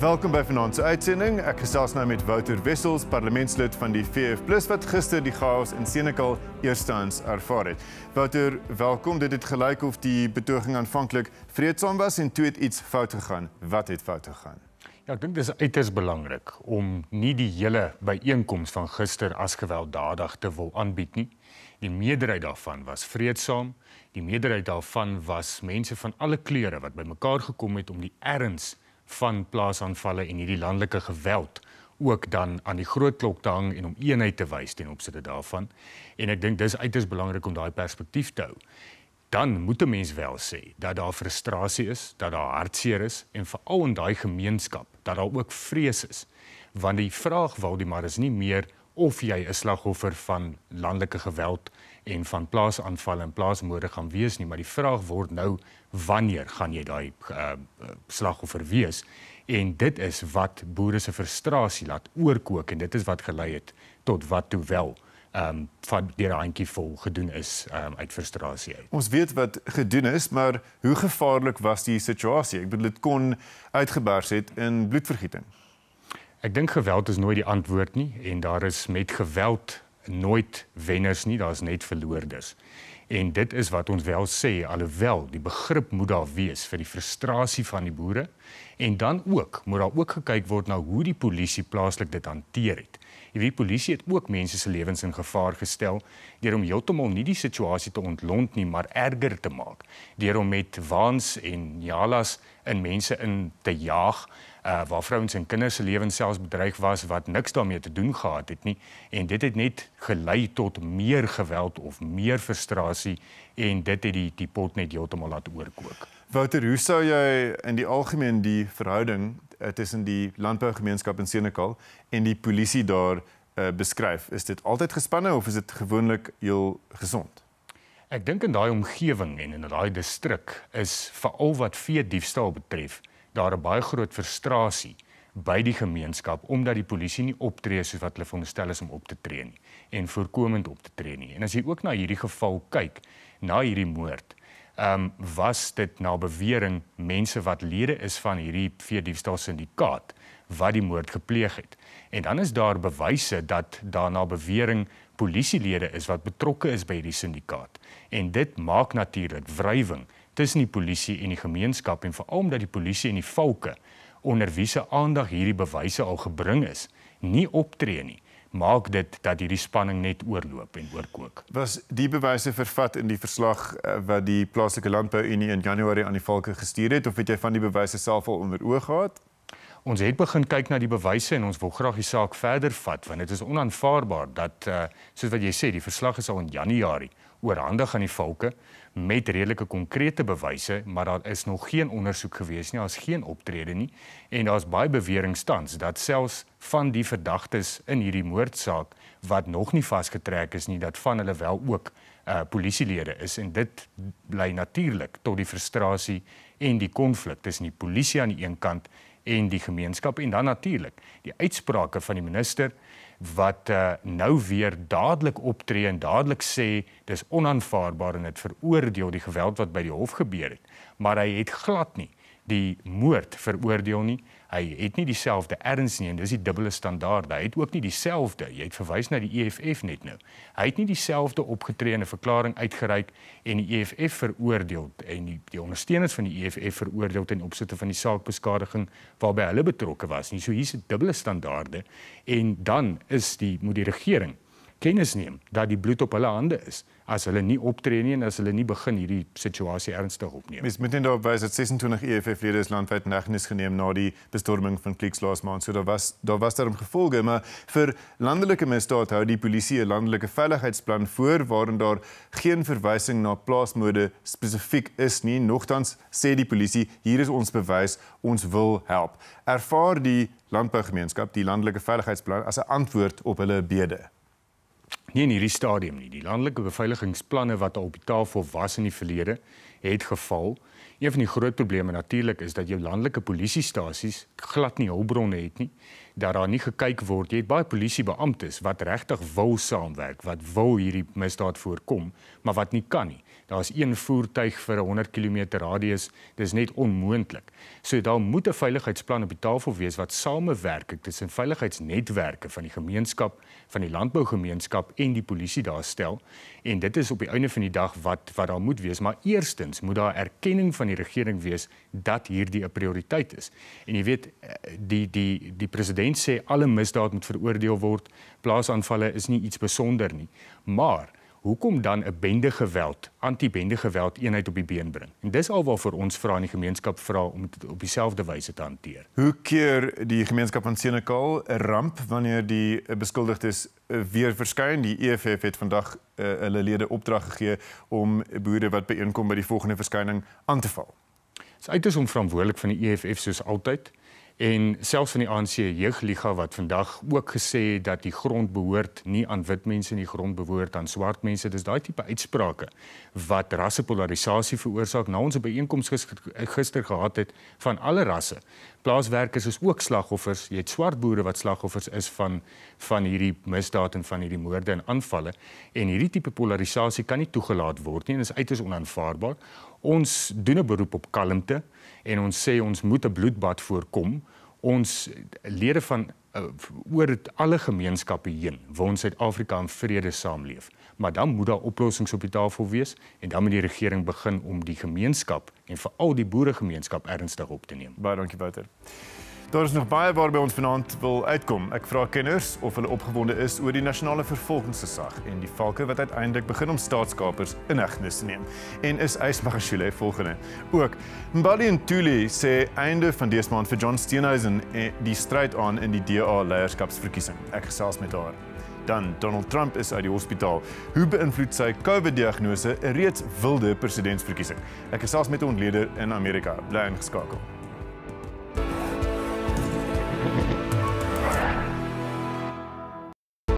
Welkom by vanaand se uitsending. Ek gesels nou met Wouter Wessels, parlementslid van die VF+ wat gister die chaos in Senekal eerstens ervaar het. Wouter, welkom. Dit het gelyk of die betoging aanvanklik vreedsaam was en toe het iets fout gegaan. Wat het fout gegaan? Ja, ek dink dis uiters belangrik om nie die hele byeenkoms van gister as gewelddadig te wil aanbied nie. Die meerderheid daarvan was vreedsaam. Die meerderheid daarvan was mense van alle kleure wat bymekaar gekom het om die erns van plaasaanvalle en hierdie landelike geweld ook dan aan die groot klok te hang en om eenheid te wys ten opsigte daarvan. En ek dink dis uiters belangrik om daai perspektief te hou. Dan moet 'n mens wel sê dat daar frustrasie is, dat daar hartseer is en veral in daai gemeenskap dat daar ook vrees is. Want die vraag wil die maar is nie meer of jy 'n slagoffer van landelike geweld en van plaasaanvalle en plaasmoorde gaan wees nie, maar die vraag word nou wanneer gaan jy daai uh, slagoffer wees? En dit is wat boere se frustrasie laat oorkook en dit is wat gelei het tot wat toe wel ehm um, van deur handjie vol gedoen is um, uit frustrasie uit. Ons weet wat gedoen is, maar hoe gevaarlik was die situasie? Ek bedoel dit kon uitgebars het in bloedvergieting. Ek dink geweld is nooit die antwoord nie en daar is met geweld nooit wenners nie, daar's net verloorders. En dit is wat ons wel sê alhoewel die begrip moet daar wees vir die frustrasie van die boere en dan ook moet daar ook gekyk word na hoe die polisie plaaslik dit hanteer het. Die polisie het ook mense se lewens in gevaar gestel deur om heeltemal nie die situasie te ontlont nie, maar erger te maak deur om met waans en jalas in mense in te jaag uh, waar vrouens en kinders se lewens selfs bedreig was wat niks daarmee te doen gehad het nie en dit het net gelei tot meer geweld of meer frustrasie en dit het die die pot net heeltemal laat oorkook. Wouter, hoe sou jy in die algemeen die verhouding eh, tussen die landbougemeenskap in Senekal en die polisie daar uh, beskryf? Is dit altyd gespanne of is dit gewoonlik heel gesond? Ek dink in daai omgewing en in daai distrik is veral wat vee diefstal betref, daar 'n baie groot frustrasie by die gemeenskap omdat die polisie nie optree soos wat hulle veronderstel is om op te tree nie en voorkomend op te tree nie. En as jy ook na hierdie geval kyk, na hierdie moord, um, was dit na bewering mense wat lede is van hierdie veediefstal syndikaat wat die moord gepleeg het. En dan is daar bewyse dat daarna bewering polisielede is wat betrokke is by hierdie syndikaat. En dit maak natuurlik wrywing tussen die polisie en die gemeenskap en veral omdat die polisie en die valke onder wiese aandag hierdie bewyse al gebring is, nie optree nie maak dit dat hierdie spanning net oorloop en oorkook. Was die bewyse vervat in die verslag eh, wat die plaaslike landbouunie in Januarie aan die valke gestuur het of het jy van die bewyse self al onder oog gehad? ons het begin kyk na die bewyse en ons wil graag die saak verder vat want dit is onaanvaarbaar dat uh, soos wat jy sê die verslag is al in Januarie oorhandig aan die valke met redelike konkrete bewyse maar daar is nog geen ondersoek gewees nie daar's geen optrede nie en daar's baie bewering tans dat selfs van die verdagtes in hierdie moordsaak wat nog nie vasgetrek is nie dat van hulle wel ook uh, polisielede is en dit bly natuurlik tot die frustrasie en die konflik tussen die polisie aan die een kant en die gemeenskap en dan natuurlik die uitsprake van die minister wat uh, nou weer dadelik optree en dadelik sê dis onaanvaarbaar en dit veroordeel die geweld wat by die hof gebeur het maar hy het glad nie die moord veroordeel nie. Hy het nie dieselfde erns nie en dis die dubbele standaard. Hy het ook nie dieselfde, jy het verwys na die EFF net nou. Hy het nie dieselfde opgetree en 'n verklaring uitgereik en die EFF veroordeel en die, die ondersteuners van die EFF veroordeel ten opsigte van die saakbeskadiging waarby hulle betrokke was. Nie so hier's 'n dubbele standaarde en dan is die moet die regering kennis neem dat die bloed op hulle hande is as hulle nie optree nie en as hulle nie begin hierdie situasie ernstig opneem. Mes moet net daarop wys dat 26 EFF lede is landwyd nagnis geneem na die bestorming van Clicks laas maand. So daar was daar was daarom gevolge, maar vir landelike misdaad hou die polisie 'n landelike veiligheidsplan voor waarin daar geen verwysing na plaasmode spesifiek is nie. Nogtans sê die polisie, hier is ons bewys, ons wil help. Ervaar die landbougemeenskap die landelike veiligheidsplan as 'n antwoord op hulle bede. Nie in hierdie stadium nie. Die landelike beveiligingsplanne wat op die tafel was in die verlede, het geval. Een van die groot probleme natuurlik is dat jou landelike polisiestasies glad nie hulpbronne het nie dat daar nie gekyk word. Jy het baie polisiebeamptes wat regtig wil saamwerk, wat wil hierdie misdaad voorkom, maar wat nie kan nie. Daar's een voertuig vir 100 km radius. Dis net onmoontlik. So daar moet 'n veiligheidsplan op die tafel wees wat samewerk tussen veiligheidsnetwerke van die gemeenskap, van die landbougemeenskap en die polisie daar stel. En dit is op die einde van die dag wat wat daar moet wees, maar eerstens moet daar erkenning van die regering wees dat hierdie 'n prioriteit is. En jy weet eh, die die die president president sê alle misdaad moet veroordeel word. Plaasaanvalle is nie iets besonder nie. Maar hoekom dan 'n bende geweld, anti-bende geweld eenheid op die been bring? En dis al waarvoor ons vra in die gemeenskap vra om dit op dieselfde wyse te hanteer. Hoe keer die gemeenskap van Senekal 'n ramp wanneer die beskuldigdes weer verskyn? Die EFF het vandag uh, hulle lede opdrag gegee om boere wat byeenkom by die volgende verskyning aan te val. Dit is uiters onverantwoordelik van die EFF soos altyd en selfs van die ANC jeugliga wat vandag ook gesê het dat die grond behoort nie aan wit mense nie, grond behoort aan swart mense. Dis daai tipe uitsprake wat rassepolarisasie veroorsaak. Nou ons het by einkoms gister gehad het van alle rasse. Plaaswerkers is ook slagoffers. Jy het swart boere wat slagoffers is van van hierdie misdade en van hierdie moorde en aanvalle en hierdie tipe polarisasie kan nie toegelaat word nie en is uiters onaanvaarbaar ons doen 'n beroep op kalmte en ons sê ons moet 'n bloedbad voorkom. Ons lede van uh, oor alle gemeenskappe heen wil ons Suid-Afrika in vrede saamleef. Maar dan moet daar oplossings op die tafel wees en dan moet die regering begin om die gemeenskap en veral die boeregemeenskap ernstig op te neem. Baie dankie Wouter. Daar is nog baie waar by ons vanaand wil uitkom. Ek vra kenners of hulle opgewonde is oor die nasionale vervolgingsgesag en die valke wat uiteindelik begin om staatskapers in hegnis te neem. En is Ysmagashule volgende. Ook Mbali Ntuli sê einde van dese maand vir John Steenhuisen eh, die stryd aan in die DA leierskapsverkiesing. Ek gesels met haar. Dan Donald Trump is uit die hospitaal. Hoe beïnvloed sy COVID-diagnose 'n reeds wilde presidentsverkiesing? Ek gesels met 'n ontleder in Amerika. Bly ingeskakel.